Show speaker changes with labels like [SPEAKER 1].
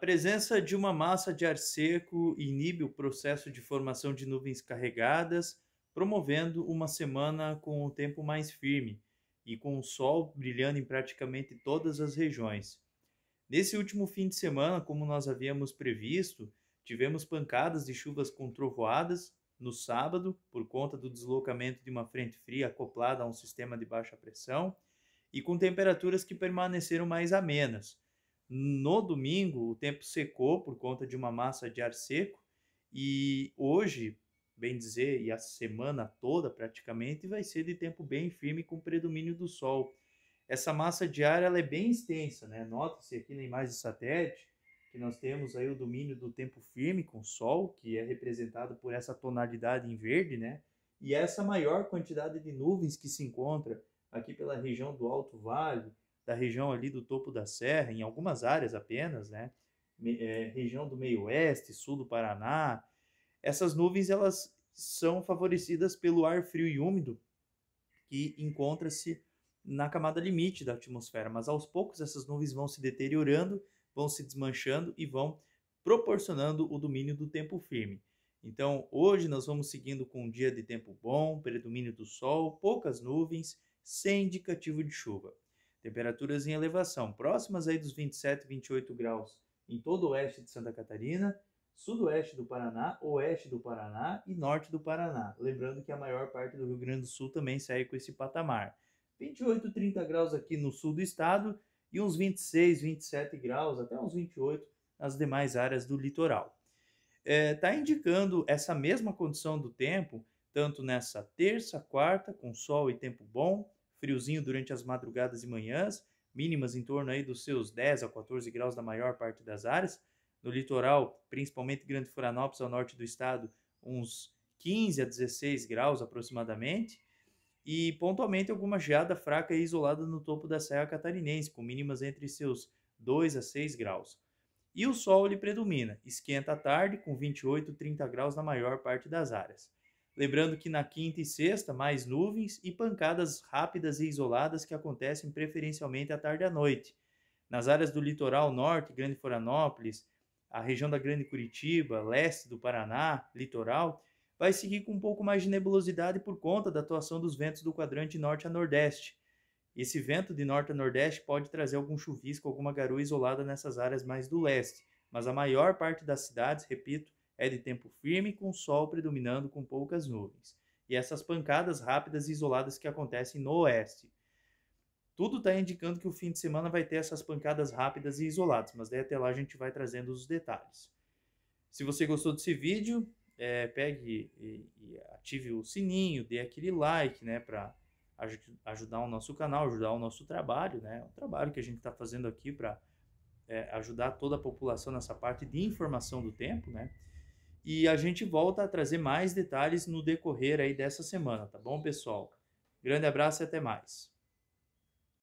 [SPEAKER 1] presença de uma massa de ar seco inibe o processo de formação de nuvens carregadas, promovendo uma semana com o tempo mais firme e com o sol brilhando em praticamente todas as regiões. Nesse último fim de semana, como nós havíamos previsto, tivemos pancadas de chuvas com trovoadas no sábado, por conta do deslocamento de uma frente fria acoplada a um sistema de baixa pressão, e com temperaturas que permaneceram mais amenas no domingo, o tempo secou por conta de uma massa de ar seco e hoje, bem dizer, e a semana toda praticamente, vai ser de tempo bem firme com predomínio do sol. Essa massa de ar ela é bem extensa, né? Nota-se aqui na imagem de satélite que nós temos aí o domínio do tempo firme com sol, que é representado por essa tonalidade em verde, né? E essa maior quantidade de nuvens que se encontra aqui pela região do Alto Vale, da região ali do topo da serra, em algumas áreas apenas, né? É, região do meio oeste, sul do Paraná, essas nuvens elas são favorecidas pelo ar frio e úmido que encontra-se na camada limite da atmosfera, mas aos poucos essas nuvens vão se deteriorando, vão se desmanchando e vão proporcionando o domínio do tempo firme. Então, hoje nós vamos seguindo com um dia de tempo bom, predomínio do sol, poucas nuvens, sem indicativo de chuva. Temperaturas em elevação, próximas aí dos 27, 28 graus em todo o oeste de Santa Catarina, sudoeste do Paraná, oeste do Paraná e norte do Paraná. Lembrando que a maior parte do Rio Grande do Sul também segue com esse patamar. 28, 30 graus aqui no sul do estado e uns 26, 27 graus, até uns 28 nas demais áreas do litoral. Está é, tá indicando essa mesma condição do tempo, tanto nessa terça, quarta, com sol e tempo bom, friozinho durante as madrugadas e manhãs, mínimas em torno aí dos seus 10 a 14 graus na maior parte das áreas. No litoral, principalmente Grande Florianópolis, ao norte do estado, uns 15 a 16 graus aproximadamente. E pontualmente alguma geada fraca e isolada no topo da Serra Catarinense, com mínimas entre seus 2 a 6 graus. E o sol lhe predomina, esquenta à tarde com 28 a 30 graus na maior parte das áreas. Lembrando que na quinta e sexta, mais nuvens e pancadas rápidas e isoladas que acontecem preferencialmente à tarde e à noite. Nas áreas do litoral norte, Grande Florianópolis, a região da Grande Curitiba, leste do Paraná, litoral, vai seguir com um pouco mais de nebulosidade por conta da atuação dos ventos do quadrante norte a nordeste. Esse vento de norte a nordeste pode trazer algum chuvisco, alguma garoa isolada nessas áreas mais do leste, mas a maior parte das cidades, repito, é de tempo firme, com sol predominando com poucas nuvens. E essas pancadas rápidas e isoladas que acontecem no oeste. Tudo está indicando que o fim de semana vai ter essas pancadas rápidas e isoladas, mas daí até lá a gente vai trazendo os detalhes. Se você gostou desse vídeo, é, pegue e, e, ative o sininho, dê aquele like, né, para aj ajudar o nosso canal, ajudar o nosso trabalho, né, o trabalho que a gente está fazendo aqui para é, ajudar toda a população nessa parte de informação do tempo, né. E a gente volta a trazer mais detalhes no decorrer aí dessa semana, tá bom, pessoal? Grande abraço e até mais.